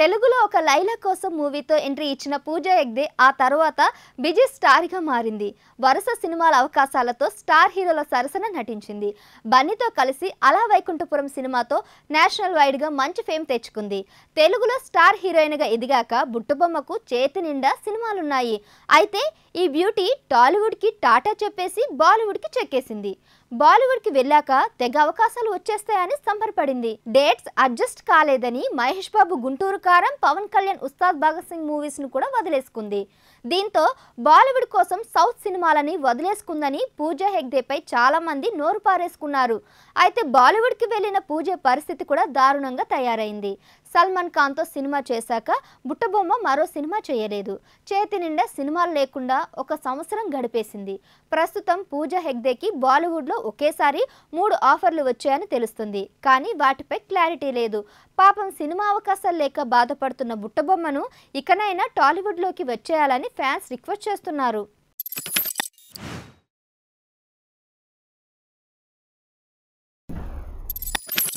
తెలుగులో ఒక లైలా కోసం మూవీతో ఎంట్రీ ఇచ్చిన పూజ ఎగ్దే ఆ తర్వాత బిజీ స్టార్గా మారింది వరుస సినిమాల అవకాశాలతో స్టార్ హీరోల సరసన నటించింది బన్నీతో కలిసి అలా వైకుంఠపురం సినిమాతో నేషనల్ వైడ్గా మంచి ఫేమ్ తెచ్చుకుంది తెలుగులో స్టార్ హీరోయిన్గా ఎదిగాక బుట్టుబొమ్మకు చేతి నిండా సినిమాలున్నాయి అయితే ఈ బ్యూటీ టాలీవుడ్కి టాటా చెప్పేసి బాలీవుడ్కి చెక్కేసింది బాలీవుడ్ కి వెళ్ళాక తెగ అవకాశాలు వచ్చేస్తాయని సంబరపడింది డేట్స్ అడ్జస్ట్ కాలేదని మహేష్ బాబు గుంటూరు కారం పవన్ కళ్యాణ్ ఉస్తాద్ భగత్ సింగ్ మూవీస్ ను కూడా వదిలేసుకుంది దీంతో బాలీవుడ్ కోసం సౌత్ సినిమాలని వదిలేసుకుందని పూజా హెగ్దేపై చాలా మంది నోరు పారేసుకున్నారు అయితే బాలీవుడ్ కి వెళ్లిన పూజ పరిస్థితి కూడా దారుణంగా తయారైంది సల్మాన్ ఖాన్తో సినిమా చేశాక బుట్టబొమ్మ మరో సినిమా చేయలేదు చేతి నిండా సినిమాలు లేకుండా ఒక సంవత్సరం గడిపేసింది ప్రస్తుతం పూజ హెగ్దేకి బాలీవుడ్లో ఒకేసారి మూడు ఆఫర్లు వచ్చాయని తెలుస్తుంది కానీ వాటిపై క్లారిటీ లేదు పాపం సినిమా అవకాశాలు లేక బాధపడుతున్న బుట్టబొమ్మను ఇకనైనా టాలీవుడ్లోకి వచ్చేయాలని ఫ్యాన్స్ రిక్వెస్ట్ చేస్తున్నారు